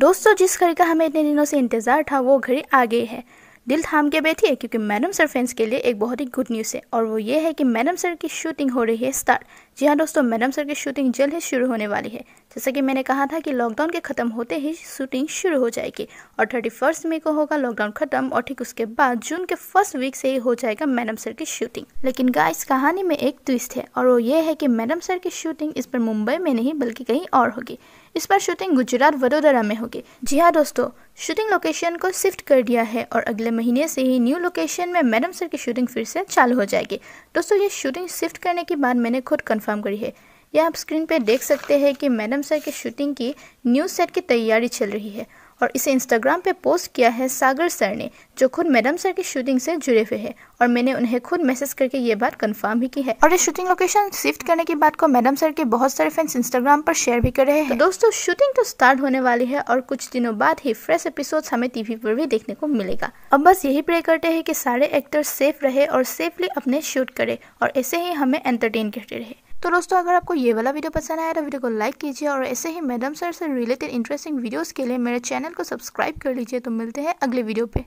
दोस्तों जिस घड़ी का हमें इतने दिनों से इंतज़ार था वो घड़ी आ गई है दिल थाम के बैठिए क्योंकि मैडम सर फैंस के लिए एक बहुत ही गुड न्यूज़ है और वो ये है कि मैडम सर की शूटिंग हो रही है स्टार्ट जी हाँ दोस्तों मैडम सर की शूटिंग जल्द ही शुरू होने वाली है जैसा कि मैंने कहा था कि लॉकडाउन के ख़त्म होते ही शूटिंग शुरू हो जाएगी और थर्टी फर्स्ट मई को होगा लॉकडाउन ख़त्म और ठीक उसके बाद जून के फर्स्ट वीक से ही हो जाएगा मैडम सर की शूटिंग लेकिन गाइस कहानी में एक ट्विस्ट है और वो ये है कि मैडम सर की शूटिंग इस पर मुंबई में नहीं बल्कि कहीं और होगी इस पर शूटिंग गुजरात वडोदरा में होगी जी हाँ दोस्तों शूटिंग लोकेशन को शिफ्ट कर दिया है और अगले महीने से ही न्यू लोकेशन में मैडम सर की शूटिंग फिर से चालू हो जाएगी दोस्तों ये शूटिंग शिफ्ट करने के बाद मैंने खुद कंफर्म करी है यह आप स्क्रीन पे देख सकते हैं कि मैडम सर के शूटिंग की न्यूज सेट की तैयारी चल रही है और इसे इंस्टाग्राम पे पोस्ट किया है सागर सर ने जो खुद मैडम सर की शूटिंग से जुड़े हुए हैं और मैंने उन्हें खुद मैसेज करके ये बात कंफर्म भी की है और इस शूटिंग लोकेशन शिफ्ट करने की बात को मैडम सर के बहुत सारे फैंस इंस्टाग्राम पर शेयर भी कर रहे हैं तो दोस्तों शूटिंग तो स्टार्ट होने वाली है और कुछ दिनों बाद ही फ्रेश एपिसोड हमें टीवी पर भी देखने को मिलेगा अब बस यही प्रे करते है की सारे एक्टर सेफ रहे और सेफली अपने शूट करे और ऐसे ही हमें एंटरटेन करते रहे तो दोस्तों अगर आपको ये वाला वीडियो पसंद आया तो वीडियो को लाइक कीजिए और ऐसे ही मैडम सर से रिलेटेड इंटरेस्टिंग वीडियोज़ के लिए मेरे चैनल को सब्सक्राइब कर लीजिए तो मिलते हैं अगले वीडियो पे